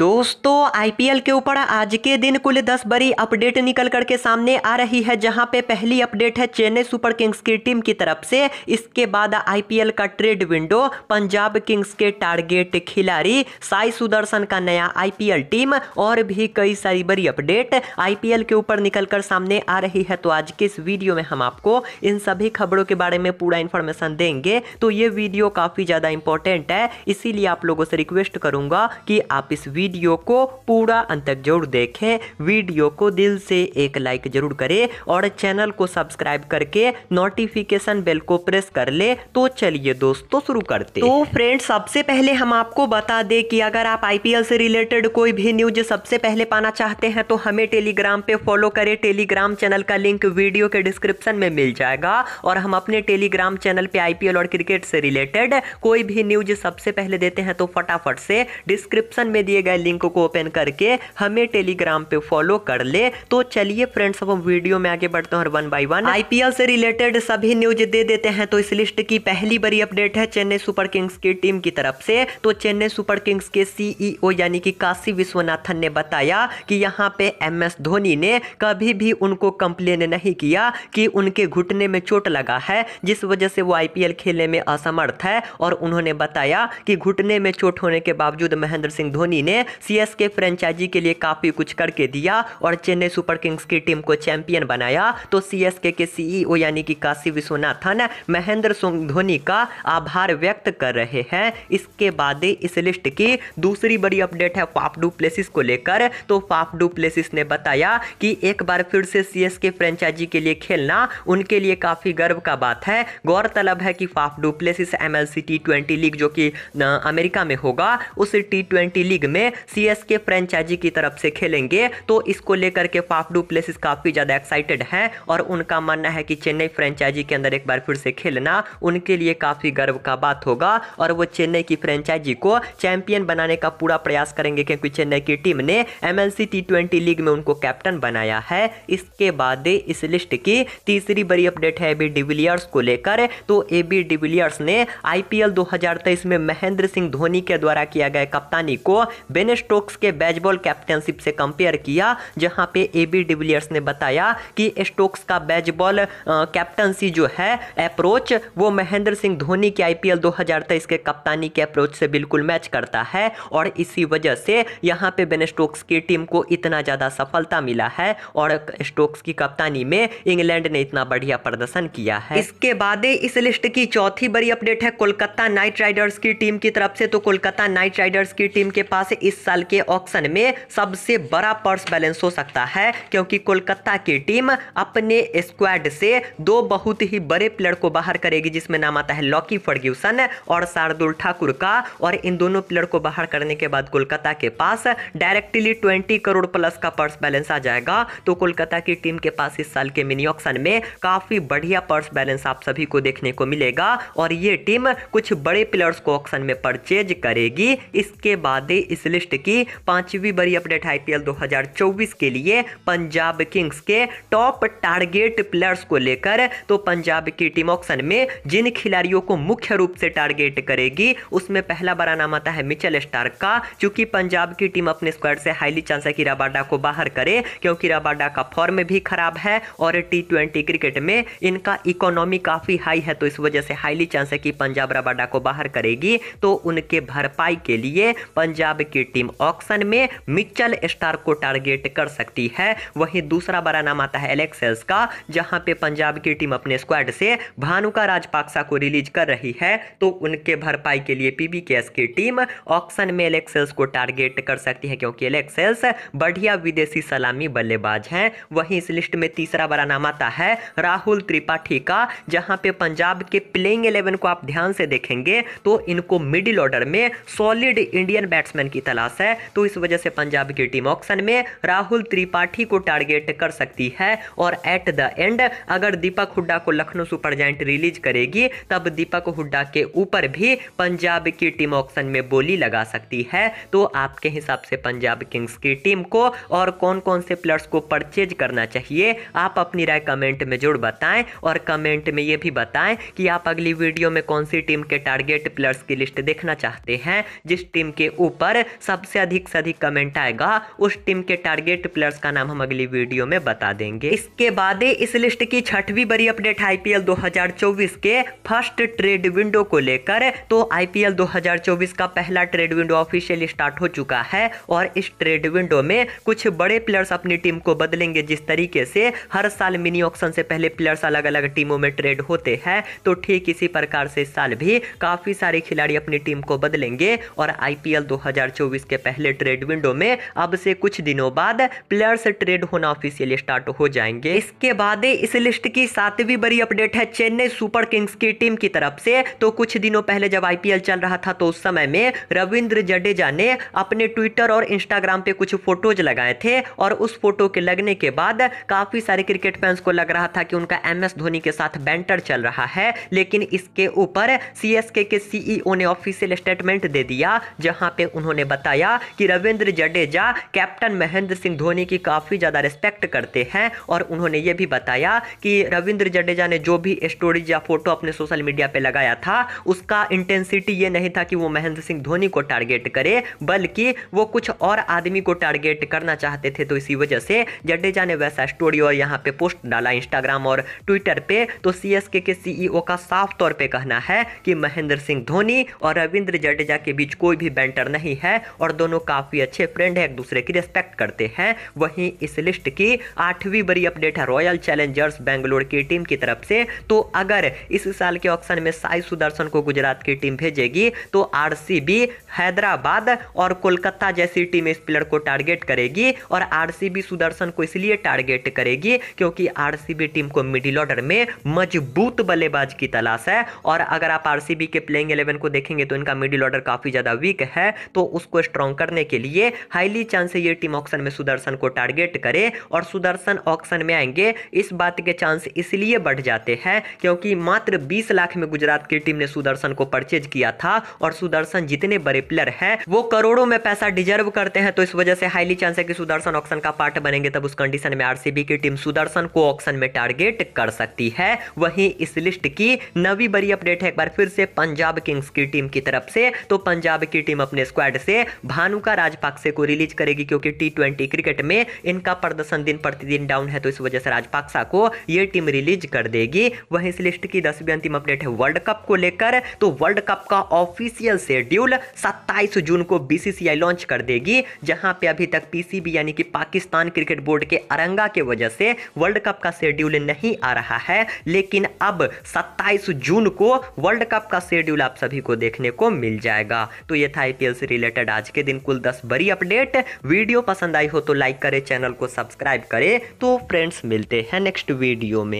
दोस्तों आईपीएल के ऊपर आज के दिन कुल दस बड़ी अपडेट निकल करके सामने आ रही है जहां पे पहली अपडेट है चेन्नई सुपर किंग्स की टीम की तरफ से इसके बाद आईपीएल का ट्रेड विंडो पंजाब किंग्स के टारगेट खिलाड़ी साई सुदर्शन का नया आईपीएल टीम और भी कई सारी बड़ी अपडेट आईपीएल के ऊपर निकल कर सामने आ रही है तो आज के इस वीडियो में हम आपको इन सभी खबरों के बारे में पूरा इन्फॉर्मेशन देंगे तो ये वीडियो काफ़ी ज़्यादा इंपॉर्टेंट है इसीलिए आप लोगों से रिक्वेस्ट करूंगा कि आप इस वीडियो वीडियो को पूरा अंत तक जरूर देखें वीडियो को दिल से एक लाइक जरूर करें और चैनल को सब्सक्राइब करके नोटिफिकेशन बेल को प्रेस कर ले तो चलिए दोस्तों शुरू करते तो फ्रेंड्स सबसे पहले हम आपको बता दें कि अगर आप आईपीएल से रिलेटेड कोई भी न्यूज सबसे पहले पाना चाहते हैं तो हमें टेलीग्राम पे फॉलो करें टेलीग्राम चैनल का लिंक वीडियो के डिस्क्रिप्शन में मिल जाएगा और हम अपने टेलीग्राम चैनल पे आईपीएल और क्रिकेट से रिलेटेड कोई भी न्यूज सबसे पहले देते हैं तो फटाफट से डिस्क्रिप्शन में दिए गए लिंक को ओपन करके हमें टेलीग्राम पे फॉलो कर ले तो चलिए फ्रेंड्स अब हम वीडियो में आगे बढ़ते हैं और वन बाय वन आईपीएल से रिलेटेड सभी न्यूज दे देते हैं तो इस लिस्ट की पहली बड़ी अपडेट है चेन्नई सुपर किंग्स की टीम की तरफ से तो चेन्नई सुपर किंग्स के सीईओ e यानी कि काशी विश्वनाथन ने बताया कि यहाँ पे एम एस धोनी ने कभी भी उनको कंप्लेन नहीं किया कि उनके घुटने में चोट लगा है जिस वजह से वो आईपीएल खेलने में असमर्थ है और उन्होंने बताया कि घुटने में चोट होने के बावजूद महेंद्र सिंह धोनी ने सीएसके फ्रेंचाइजी के लिए काफ़ी कुछ करके दिया और चेन्नई सुपर किंग्स की टीम को चैंपियन बनाया तो सीएसके के सीईओ e यानी कि काशी विश्वनाथन महेंद्र सिंह धोनी का आभार व्यक्त कर रहे हैं इसके बाद इस लिस्ट की दूसरी बड़ी अपडेट है पापडू प्लेसिस को लेकर तो पापडू प्लेसिस ने बताया कि एक बार फिर से सीएसके फ्रेंचाइजी के लिए खेलना उनके लिए काफ़ी गर्व का बात है गौरतलब है कि Faf du Plessis M L league जो कि अमेरिका में होगा उस टी ट्वेंटी लीग में सी एस के फ्रेंचाइजी की तरफ से खेलेंगे तो इसको लेकर के पाप प्लेसिस काफ़ी ज़्यादा एक्साइटेड हैं और उनका मानना है कि चेन्नई फ्रेंचाइजी के अंदर एक बार फिर से खेलना उनके लिए काफ़ी गर्व का बात होगा और वो चेन्नई की फ्रेंचाइजी को चैंपियन बनाने का पूरा प्रयास करेंगे क्योंकि चेन्नई की टीम ने एम एल लीग में उनको कैप्टन बनाया है इसके बाद इस लिस्ट की तीसरी बड़ी अपडेट है एबी डिविलियर्स को लेकर तो ए बी डिविलियर्स ने आईपीएल 2023 में महेंद्र सिंह धोनी के द्वारा किया गया कप्तानी को बेन स्टोक्स के बैजबॉल कैप्टनशिप से कंपेयर किया जहां पे ए बी डिविलियर्स ने बताया कि स्टोक्स का बैजबॉल कैप्टनसी जो है अप्रोच वो महेंद्र सिंह धोनी के आईपीएल 2023 के कप्तानी के अप्रोच से बिल्कुल मैच करता है और इसी वजह से यहां पे बेन स्टोक्स की टीम को इतना ज़्यादा सफलता मिला है और स्टोक्स की कप्तानी में इंग्लैंड ने इतना बढ़िया प्रदर्शन किया है इसके बाद इस लिस्ट की चौथी बड़ी अपडेट है कोलकाता नाइट राइडर्स की टीम की तरफ से तो कोलकाता नाइट राइडर्स की टीम के पास इस साल के ऑक्शन में सबसे बड़ा पर्स बैलेंस हो सकता है क्योंकि कोलकाता की टीम अपने स्क्वाड से दो बहुत ही बड़े प्लेयर को बाहर करेगी जिसमें नाम आता है लॉकी फर्ग्यूसन और शार्दुल ठाकुर का और इन दोनों प्लेयर को बाहर करने के बाद कोलकाता के पास डायरेक्टली ट्वेंटी करोड़ प्लस का पर्स बैलेंस आ जाएगा तो कोलकाता की टीम के पास इस साल के मिनी ऑक्शन में काफ़ी बढ़िया पर्स बैलेंस आप सभी को देखने को मिलेगा और ये टीम कुछ बड़े प्लेयर्स को ऑक्शन में परचेज करेगी इसके बाद इसलिए लिस्ट की पांचवी बड़ी अपडेट आईपीएल 2024 के लिए पंजाब किंग्स के टॉप टारगेट प्लेयर्स को लेकर तो पंजाब की टीम ऑक्शन में जिन खिलाड़ियों को मुख्य रूप से टारगेट करेगी उसमें पहला बड़ा नाम आता है मिचल स्टार्क का क्योंकि पंजाब की टीम अपने स्क्वाड से हाईली चांस है कि रबाडा को बाहर करे क्योंकि रबाडा का फॉर्म भी खराब है और टी क्रिकेट में इनका इकोनॉमी काफी हाई है तो इस वजह से हाईली चांस है कि पंजाब रबाडा को बाहर करेगी तो उनके भरपाई के लिए पंजाब की टीम ऑक्शन में मिचल स्टार को टारगेट कर सकती है वहीं दूसरा बड़ा नाम आता है एलेक्सेस का जहां पे पंजाब की टीम अपने स्क्वाड से भानुका राजपाक्सा को रिलीज कर रही है तो उनके भरपाई के लिए पीबी की टीम ऑक्शन में एलेक्सेल्स को टारगेट कर सकती है क्योंकि एलेक्सेल्स बढ़िया विदेशी सलामी बल्लेबाज हैं वहीं इस लिस्ट में तीसरा बड़ा नाम आता है राहुल त्रिपाठी का जहां पे पंजाब के प्लेइंग इलेवन को आप ध्यान से देखेंगे तो इनको मिडिल ऑर्डर में सॉलिड इंडियन बैट्समैन की तलाश क्लास है तो इस वजह से पंजाब की टीम ऑक्शन में राहुल त्रिपाठी को टारगेट कर सकती है और एट द एंड अगर दीपक हुड्डा को लखनऊ सुपर जैंट रिलीज करेगी तब दीपक हुड्डा के ऊपर भी पंजाब की टीम ऑक्शन में बोली लगा सकती है तो आपके हिसाब से पंजाब किंग्स की टीम को और कौन कौन से प्लेयर्स को परचेज करना चाहिए आप अपनी राय कमेंट में जरूर बताएं और कमेंट में ये भी बताएं कि आप अगली वीडियो में कौन सी टीम के टारगेट प्लेयर्स की लिस्ट देखना चाहते हैं जिस टीम के ऊपर सबसे अधिक से अधिक कमेंट आएगा उस टीम के टारगेट प्लेयर्स का नाम हम अगली वीडियो में बता देंगे इसके बाद इस लिस्ट की छठवीं बड़ी अपडेट आईपीएल 2024 के फर्स्ट ट्रेड विंडो को लेकर तो आईपीएल 2024 का पहला ट्रेड विंडो ऑफिशियल स्टार्ट हो चुका है और इस ट्रेड विंडो में कुछ बड़े प्लेयर्स अपनी टीम को बदलेंगे जिस तरीके से हर साल मिनी ऑक्शन से पहले प्लेयर्स अलग अलग टीमों में ट्रेड होते हैं तो ठीक इसी प्रकार से इस साल भी काफी सारे खिलाड़ी अपनी टीम को बदलेंगे और आईपीएल 2024 इसके पहले ट्रेड विंडो में अब से कुछ दिनों बाद प्लेयर्स ट्रेड होना ऑफिशियली स्टार्ट हो जाएंगे इसके बाद इस लिस्ट की सातवीं बड़ी अपडेट है चेन्नई सुपर किंग्स की टीम की तरफ से तो कुछ दिनों पहले जब आईपीएल चल रहा था तो उस समय में रविंद्र जडेजा ने अपने ट्विटर और इंस्टाग्राम पे कुछ फोटोज लगाए थे और उस फोटो के लगने के बाद काफी सारे क्रिकेट फैंस को लग रहा था कि उनका एम एस धोनी के साथ बैंटर चल रहा है लेकिन इसके ऊपर सीएसके के सीईओ e ने ऑफिशियल स्टेटमेंट दे दिया जहां पे उन्होंने बताया बताया कि रविंद्र जडेजा कैप्टन महेंद्र सिंह धोनी की काफ़ी ज़्यादा रिस्पेक्ट करते हैं और उन्होंने ये भी बताया कि रविंद्र जडेजा ने जो भी स्टोरीज या फोटो अपने सोशल मीडिया पर लगाया था उसका इंटेंसिटी ये नहीं था कि वो महेंद्र सिंह धोनी को टारगेट करे बल्कि वो कुछ और आदमी को टारगेट करना चाहते थे तो इसी वजह से जडेजा ने वैसा स्टोरी और यहाँ पे पोस्ट डाला इंस्टाग्राम और ट्विटर पे तो सीएसके के सीईओ e का साफ तौर पे कहना है कि महेंद्र सिंह धोनी और रविंद्र जडेजा के बीच कोई भी बैंटर नहीं है और दोनों काफ़ी अच्छे फ्रेंड हैं एक दूसरे की रिस्पेक्ट करते हैं वहीं इस लिस्ट की आठवीं बड़ी अपडेट है रॉयल चैलेंजर्स बेंगलोर की टीम की तरफ से तो अगर इस साल के ऑप्शन में साई सुदर्शन को गुजरात की टीम भेजेगी तो आर हैदराबाद और कोलकाता जैसी टीम इस प्लेयर को टारगेट करेगी और आर सुदर्शन को इसलिए टारगेट करेगी क्योंकि आर टीम को मिडिल ऑर्डर में मजबूत बल्लेबाज की तलाश है और अगर आप आर के प्लेइंग इलेवन को देखेंगे तो इनका मिडिल ऑर्डर काफ़ी ज़्यादा वीक है तो उसको स्ट्रॉन्ग करने के लिए हाईली चांस है ये टीम ऑक्शन में सुदर्शन को टारगेट करे और सुदर्शन ऑक्शन में आएंगे इस बात के चांस इसलिए बढ़ जाते हैं क्योंकि मात्र 20 लाख में गुजरात की टीम ने सुदर्शन को परचेज किया था और सुदर्शन जितने बड़े प्लेयर हैं वो करोड़ों में पैसा डिजर्व करते हैं तो इस वजह से हाईली चांस है कि सुदर्शन ऑक्शन का पार्ट बनेंगे तब उस कंडीशन में आरसीबी की टीम सुदर्शन को ऑक्शन में टारगेट कर सकती है वही इस लिस्ट की नवी बड़ी अपडेट है एक बार फिर से पंजाब किंग्स की टीम की तरफ से तो पंजाब की टीम अपने स्क्वाड से भानुका राजपाक्से को रिलीज करेगी क्योंकि टी क्रिकेट में इनका प्रदर्शन दिन प्रतिदिन डाउन है तो इस वजह से राजपाक्सा को यह टीम रिलीज कर देगी वहीं इस लिस्ट की दसवीं अंतिम अपडेट है वर्ल्ड कप को लेकर तो वर्ल्ड कप का ऑफिशियल शेड्यूल सत्ताईस जून को बीसीसीआई लॉन्च कर देगी जहां पे अभी तक पीसीबी यानी कि पाकिस्तान क्रिकेट बोर्ड के अरंगा के वजह से वर्ल्ड कप का शेड्यूल नहीं आ रहा है लेकिन अब 27 जून को वर्ल्ड कप का शेड्यूल आप सभी को देखने को मिल जाएगा तो यह था आईपीएल से रिलेटेड आज आज के दिन कुल दस बड़ी अपडेट वीडियो पसंद आई हो तो लाइक करे चैनल को सब्सक्राइब करे तो फ्रेंड्स मिलते हैं नेक्स्ट वीडियो में